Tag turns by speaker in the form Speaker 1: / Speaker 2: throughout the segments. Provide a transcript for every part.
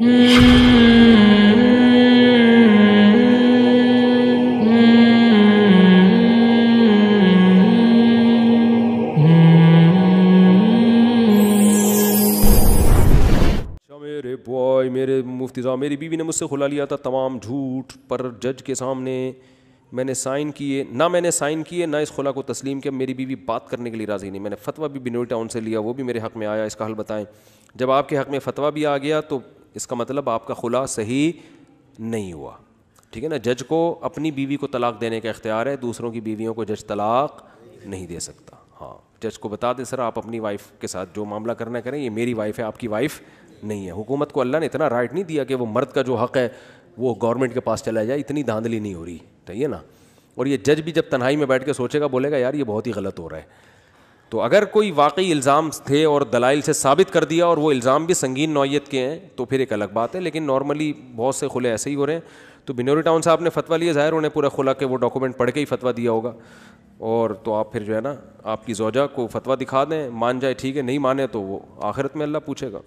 Speaker 1: boy अच्छा मेरे मुफ्ती साहब मेरी बीवी ने मुझसे खुला लिया था तमाम झूठ पर जज के सामने मैंने साइन किए ना मैंने साइन किए ना इस खुला को तस्लीम किया मेरी बीवी बात करने के लिए राज़ी नहीं मैंने फतवा भी बिनोई टाउन से लिया वो भी मेरे हक़ में आया इसका हल बताएं जब आपके हक़ में फतवा भी आ गया तो इसका मतलब आपका खुला सही नहीं हुआ ठीक है ना जज को अपनी बीवी को तलाक देने का इख्तियार है दूसरों की बीवियों को जज तलाक नहीं दे सकता हाँ जज को बता दें सर आप अपनी वाइफ के साथ जो मामला करना करें ये मेरी वाइफ है आपकी वाइफ नहीं है हुकूमत को अल्लाह ने इतना राइट नहीं दिया कि वो मर्द का जो हक़ है वो गवर्नमेंट के पास चला जाए इतनी धांधली नहीं हो रही ठीक है ना और ये जज भी जब तन्हाई में बैठ के सोचेगा बोलेगा यार ये बहुत ही गलत हो रहा है तो अगर कोई वाकई इल्ज़ाम थे और दलाइल से साबित कर दिया और वो इल्ज़ाम भी संगीन नौीयत के हैं तो फिर एक अलग बात है लेकिन नॉर्मली बहुत से खुले ऐसे ही हो रहे हैं तो बिनोरी टाउन साहब ने फतवा लिया ज़ाहिर उन्हें पूरा खुला के वो डॉक्यूमेंट पढ़ के ही फतवा दिया होगा और तो आप फिर जो है ना आपकी जोजा को फतवा दिखा दें मान जाए ठीक है नहीं माने तो वो आखिरत में अल्लाह पूछेगा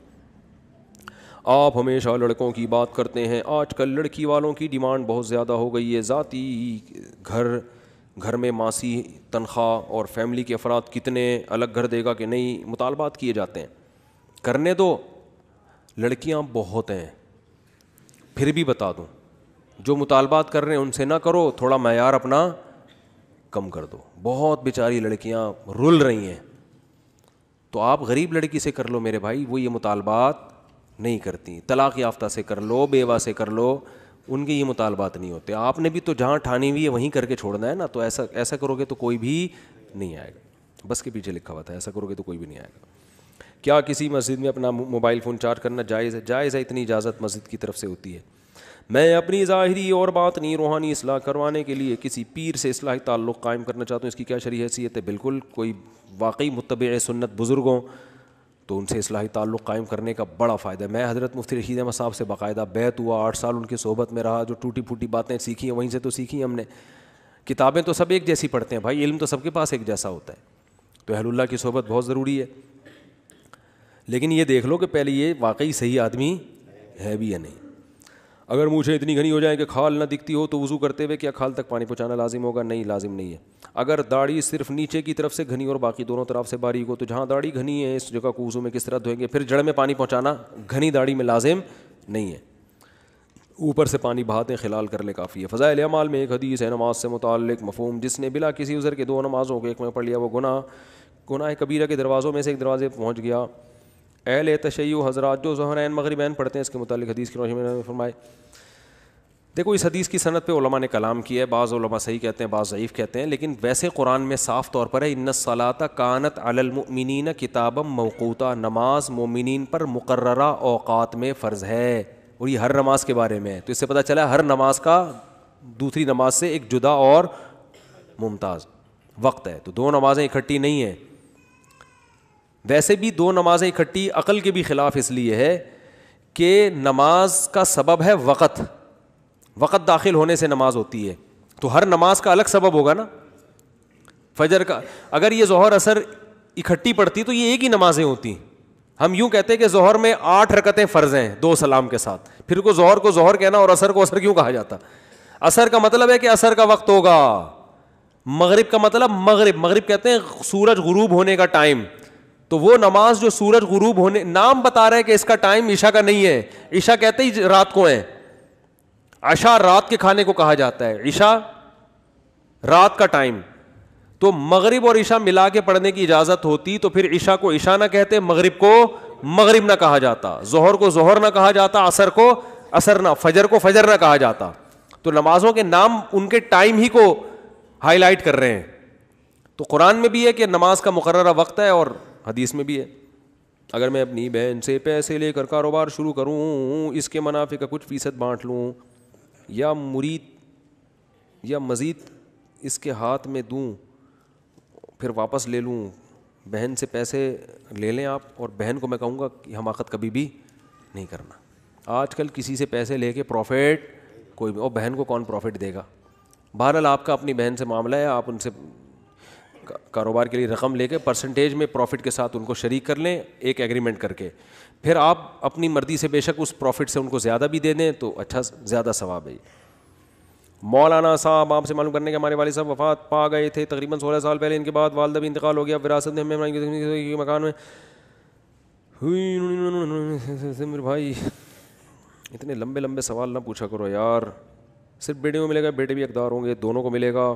Speaker 1: आप हमेशा लड़कों की बात करते हैं आजकल लड़की वालों की डिमांड बहुत ज़्यादा हो गई है ज़ाती घर घर में मासी तनख्वाह और फैमिली के अफराद कितने अलग घर देगा कि नहीं मुतालबात किए जाते हैं करने दो लड़कियाँ बहुत हैं फिर भी बता दूँ जो मुतालबात कर रहे हैं उनसे ना करो थोड़ा मैार अपना कम कर दो बहुत बेचारी लड़कियाँ रुल रही हैं तो आप गरीब लड़की से कर लो मेरे भाई वो ये मुतालबात नहीं करती तलाक़ याफ्ता से कर लो बेवा से कर लो उनके ये मुतालबात नहीं होते आपने भी तो जहाँ ठानी हुई है वहीं करके छोड़ना है ना तो ऐसा ऐसा करोगे तो कोई भी नहीं आएगा बस के पीछे लिखा हुआ था ऐसा करोगे तो कोई भी नहीं आएगा क्या किसी मस्जिद में अपना मोबाइल फ़ोन चार्ज करना जायज़ है जायज़ है इतनी इजाज़त मस्जिद की तरफ से होती है मैं अपनी ज़ाहरी और बात नहीं रूहानी असलाह करवाने के लिए किसी पीर से असलाह ताल्लुक़ कायम करना चाहता हूँ इसकी क्या शरी हैसियत है बिल्कुल कोई वाकई मुतब सुन्नत बुज़ुर्गों तो उनसे असलाही ताल्लुक़ कायम करने का बड़ा फ़ायदा है मैं हज़रत मुफ्ती रशीद अहमद साहब से बाकायदा बैत हुआ आठ साल उनकी सोबत में रहा जो टूटी फूटी बातें सीखी हैं वहीं से तो सीखी हैं हमने किताबें तो सब एक जैसी पढ़ते हैं भाई इल्म तो सबके पास एक जैसा होता है तो अहलुल्ला की सोबत बहुत ज़रूरी है लेकिन ये देख लो कि पहले ये वाकई सही आदमी है भी या नहीं अगर मुझे इतनी घनी हो जाए कि खाल ना दिखती हो तो वज़ू करते हुए क्या खाल तक पानी पहुँचाना लाजिम होगा नहीं लाजिम नहीं है अगर दाढ़ी सिर्फ नीचे की तरफ से घनी और बाकी दोनों तरफ से बारीक हो तो जहाँ दाढ़ी घनी है इस जगह को वज़ू में किस तरह धोएंगे फिर जड़ में पानी पहुँचाना घनी दाढ़ी में लाजिम नहीं है ऊपर से पानी बहाते खिलाल कर ले काफ़ी है फ़ज़ाइल अमाल में एक हदीस है नमाज से मुतल मफहम जिसने बिला किसी उज़र के दो नमाज़ों को एक में पढ़ लिया वो गुना गुनाह कबीरा के दरवाज़ों में से एक दरवाज़े पहुँच गया ए तशै हज़रा जो जहर जहरैन मगरबैन पढ़ते हैं इसके मतलब हदीस की रोशनी में फरमाए देखो इस हदीस की सनत पे ने कलाम किया है बाज़ सही कहते हैं बाज़ ज़यीफ़ कहते हैं लेकिन वैसे कुरान में साफ़ तौर पर है इन सलाता कानत अलमिन किताब मौकूता नमाज मोमिन पर मुकर अवात में फ़र्ज़ है और ये हर नमाज के बारे में है तो इससे पता चला हर नमाज का दूसरी नमाज से एक जुदा और मुमताज़ वक्त है तो दो नमाज़ें इकट्ठी नहीं हैं वैसे भी दो नमाजें इकट्ठी अकल के भी खिलाफ इसलिए है कि नमाज का सबब है वक़्त वक़्त दाखिल होने से नमाज होती है तो हर नमाज का अलग सबब होगा ना फजर का अगर ये जहर असर इकट्ठी पड़ती तो ये एक ही नमाजें होती हम यूं कहते हैं कि जहर में आठ रकतें फ़र्ज़ हैं दो सलाम के साथ फिर को जहर को जहर कहना और असर को असर क्यों कहा जाता असर का मतलब है कि असर का वक्त होगा मग़रब का मतलब मग़रब मगरब कहते हैं सूरज गुरूब होने का टाइम तो वो नमाज जो सूरज गुरूब होने नाम बता रहे हैं कि इसका टाइम ईशा का नहीं है ईशा कहते ही रात को है आशा रात के खाने को कहा जाता है ईशा रात का टाइम तो मगरिब और ईशा मिला के पढ़ने की इजाज़त होती तो फिर ईशा को ईशा ना कहते मगरिब को मगरिब ना कहा जाता जहर को जहर ना कहा जाता असर को असर ना फजर को फजर ना कहा जाता तो नमाजों के नाम उनके टाइम ही को हाईलाइट कर रहे हैं तो कुरान में भी है कि नमाज का मुकर वक्त है और हदीस में भी है अगर मैं अपनी बहन से पैसे लेकर कारोबार शुरू करूँ इसके मुनाफे का कुछ फ़ीसद बाँट लूँ या मुरीद या मज़ीद इसके हाथ में दूँ फिर वापस ले लूँ बहन से पैसे ले लें आप और बहन को मैं कहूँगा कि हमाकत कभी भी नहीं करना आज कल किसी से पैसे ले कर प्रॉफिट कोई भी और बहन को कौन प्रॉफिट देगा बहरहाल आपका अपनी बहन से मामला है आप उनसे कारोबार के लिए रकम ले लेके परसेंटेज में प्रॉफिट के साथ उनको शरीक कर लें एक एग्रीमेंट करके फिर आप अपनी मर्जी से बेशक उस प्रॉफिट से उनको ज़्यादा भी दे दें तो अच्छा ज़्यादा सवाब है मौलाना साहब आपसे मालूम करने के हमारे वाले साहब वफात पा गए थे तकरीबन सोलह साल पहले इनके बाद वालदा भी इंतकाल हो गया विरासत में हमें मकान में मेरे भाई इतने लंबे लंबे सवाल ना पूछा करो यार सिर्फ बेटियों को मिलेगा बेटे भी अकदार होंगे दोनों को मिलेगा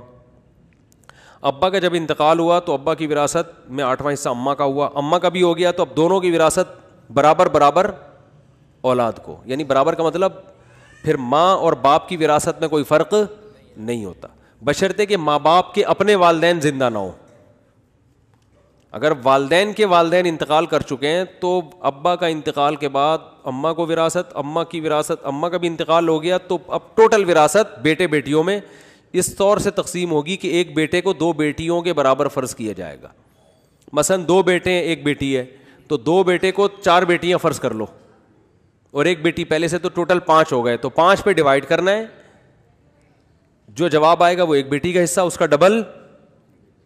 Speaker 1: अब्बा का जब इंतकाल हुआ तो अब्बा की विरासत में आठवां हिस्सा अम्मा का हुआ अम्मा का भी हो गया तो अब दोनों की विरासत बराबर बराबर औलाद को यानी बराबर का मतलब फिर माँ और बाप की विरासत में कोई फ़र्क नहीं होता बशर्ते कि माँ बाप के अपने वालदे जिंदा ना हो अगर वालदेन के वालदेन इंतकाल कर चुके हैं तो अब्बा का इंतकाल के बाद अम्मा को विरासत अम्मा की विरासत अम्मा का भी इंतकाल हो गया तो अब टोटल विरासत बेटे बेटियों में इस तौर से तकसीम होगी कि एक बेटे को दो बेटियों के बराबर फ़र्ज़ किया जाएगा मसन दो बेटे हैं एक बेटी है तो दो बेटे को चार बेटियां फ़र्ज़ कर लो और एक बेटी पहले से तो टोटल पाँच हो गए तो पाँच पे डिवाइड करना है जो जवाब आएगा वो एक बेटी का हिस्सा उसका डबल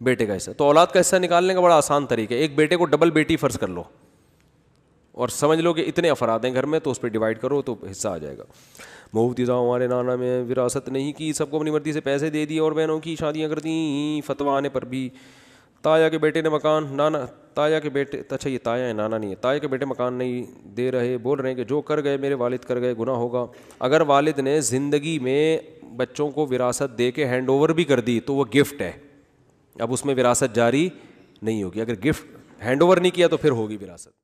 Speaker 1: बेटे का हिस्सा तो औलाद का हिस्सा निकालने का बड़ा आसान तरीका है एक बेटे को डबल बेटी फ़र्ज़ कर लो और समझ लो कि इतने अफराद हैं घर में तो उस पर डिवाइड करो तो हिस्सा आ जाएगा महूब तीजा हमारे नाना में विरासत नहीं की सबको अपनी मर्जी से पैसे दे दिए और बहनों की शादियाँ कर दी फतवा आने पर भी ताया के बेटे ने मकान नाना ताया के बेटे अच्छा ये ताया है नाना नहीं है ताया के बेटे मकान नहीं दे रहे बोल रहे हैं कि जो कर गए मेरे वालिद कर गए गुना होगा अगर वालिद ने ज़िंदगी में बच्चों को विरासत दे के हैंड ओवर भी कर दी तो वह गिफ्ट है अब उसमें विरासत जारी नहीं होगी अगर गिफ्ट हैंड ओवर नहीं किया तो फिर होगी विरासत